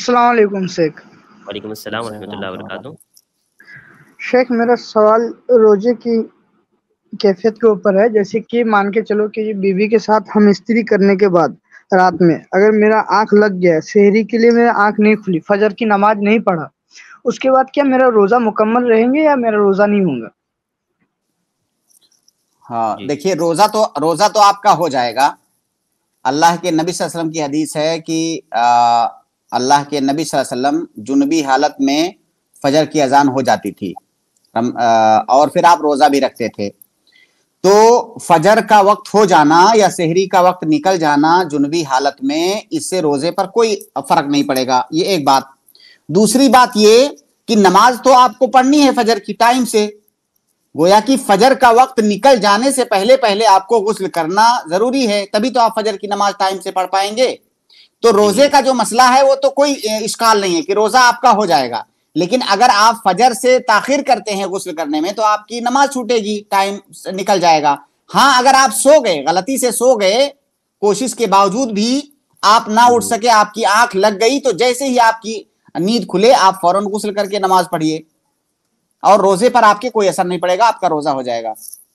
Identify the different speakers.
Speaker 1: शेख शेख मेरा सवाल रोजे की कैफियत के ऊपर है जैसे कि मान के चलो कि बीवी के साथ हम स्त्री करने के बाद रात में अगर मेरा आंख लग गया शहरी के लिए मेरा आंख नहीं खुली फजर की नमाज नहीं पढ़ा उसके बाद क्या मेरा रोजा मुकम्मल रहेंगे या मेरा रोजा नहीं होगा
Speaker 2: हाँ देखिए रोजा तो रोजा तो आपका हो जाएगा अल्लाह के नबी वसल्लम की हदीस है कि आ, अल्लाह के नबी वसल्लम जुनबी हालत में फजर की अजान हो जाती थी और फिर आप रोज़ा भी रखते थे तो फजर का वक्त हो जाना या शहरी का वक्त निकल जाना जुनबी हालत में इससे रोज़े पर कोई फर्क नहीं पड़ेगा ये एक बात दूसरी बात ये कि नमाज तो आपको पढ़नी है फजर की टाइम से गोया कि फजर का वक्त निकल जाने से पहले पहले आपको गुस्ल करना जरूरी है तभी तो आप फजर की नमाज टाइम से पढ़ पाएंगे तो रोजे हम्म। का जो मसला है वो तो कोई इश्काल नहीं है कि रोजा आपका हो जाएगा लेकिन अगर आप फजर से ताखिर करते हैं गुस्ल करने में तो आपकी नमाज छूटेगी टाइम निकल जाएगा हाँ अगर आप सो गए गलती से सो गए कोशिश के बावजूद भी आप ना उठ हम्म। सके आपकी आंख लग गई तो जैसे ही आपकी नींद खुले आप फौरन गुस्ल करके नमाज पढ़िए और रोजे पर आपके कोई असर नहीं पड़ेगा आपका रोजा हो जाएगा